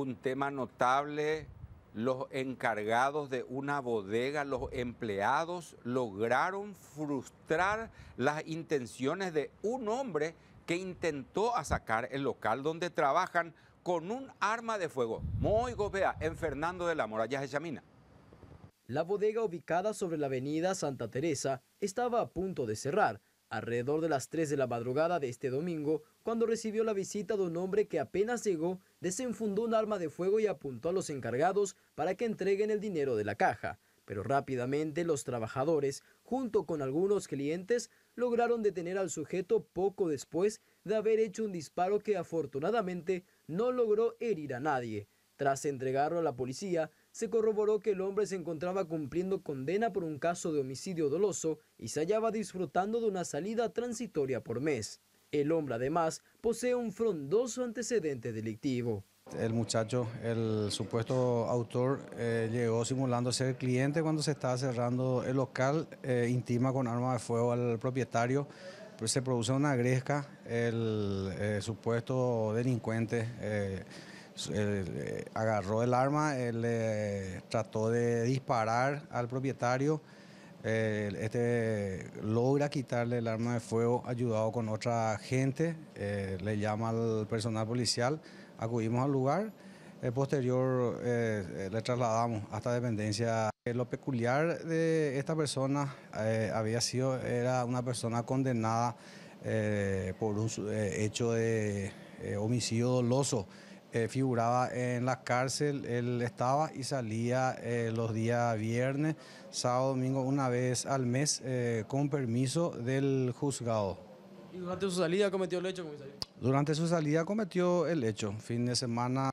un tema notable, los encargados de una bodega, los empleados, lograron frustrar las intenciones de un hombre que intentó sacar el local donde trabajan con un arma de fuego. Muy gobea en Fernando de la Moralla Chamina. La bodega ubicada sobre la avenida Santa Teresa estaba a punto de cerrar alrededor de las 3 de la madrugada de este domingo, cuando recibió la visita de un hombre que apenas llegó, desenfundó un arma de fuego y apuntó a los encargados para que entreguen el dinero de la caja. Pero rápidamente los trabajadores, junto con algunos clientes, lograron detener al sujeto poco después de haber hecho un disparo que afortunadamente no logró herir a nadie. Tras entregarlo a la policía, se corroboró que el hombre se encontraba cumpliendo condena por un caso de homicidio doloso y se hallaba disfrutando de una salida transitoria por mes. El hombre además posee un frondoso antecedente delictivo. El muchacho, el supuesto autor, eh, llegó simulando ser cliente cuando se estaba cerrando el local, eh, intima con arma de fuego al propietario, pues, se produce una gresca, el eh, supuesto delincuente pues, eh, eh, agarró el arma, él eh, trató de disparar al propietario. este logra quitarle el arma de fuego ayudado con otra gente, le llama al personal policial, acudimos al lugar, posterior le trasladamos a esta dependencia. lo peculiar de esta persona había sido, era una persona condenada por un hecho de homicidio doloso. Eh, figuraba en la cárcel, él estaba y salía eh, los días viernes, sábado, domingo, una vez al mes, eh, con permiso del juzgado. ¿Y durante su salida cometió el hecho? Durante su salida cometió el hecho, fin de semana.